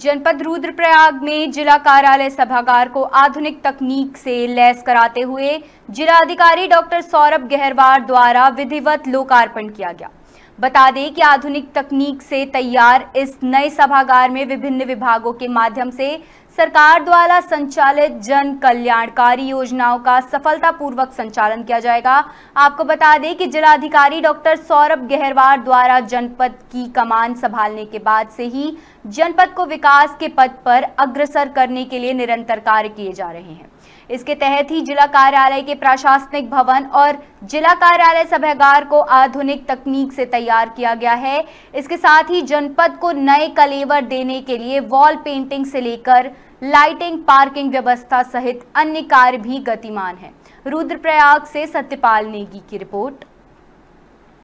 जनपद रुद्रप्रयाग में जिला कार्यालय सभागार को आधुनिक तकनीक से लैस कराते हुए जिला अधिकारी डॉक्टर सौरभ गहरवार द्वारा विधिवत लोकार्पण किया गया बता दें कि आधुनिक तकनीक से तैयार इस नए सभागार में विभिन्न विभागों के माध्यम से सरकार द्वारा संचालित जन कल्याणकारी योजनाओं का सफलतापूर्वक संचालन किया जाएगा आपको बता दें कि जिलाधिकारी डॉक्टर सौरभ गहरवार द्वारा जनपद की कमान संभालने के बाद से ही जनपद को विकास के पद पर अग्रसर करने के लिए निरंतर कार्य किए जा रहे हैं इसके तहत ही जिला कार्यालय के प्रशासनिक भवन और जिला कार्यालय सभागार को आधुनिक तकनीक से तैयार किया गया है इसके साथ ही जनपद को नए कलेवर देने के लिए वॉल पेंटिंग से लेकर लाइटिंग पार्किंग व्यवस्था सहित अन्य कार्य भी गतिमान है रुद्रप्रयाग से सत्यपाल नेगी की रिपोर्ट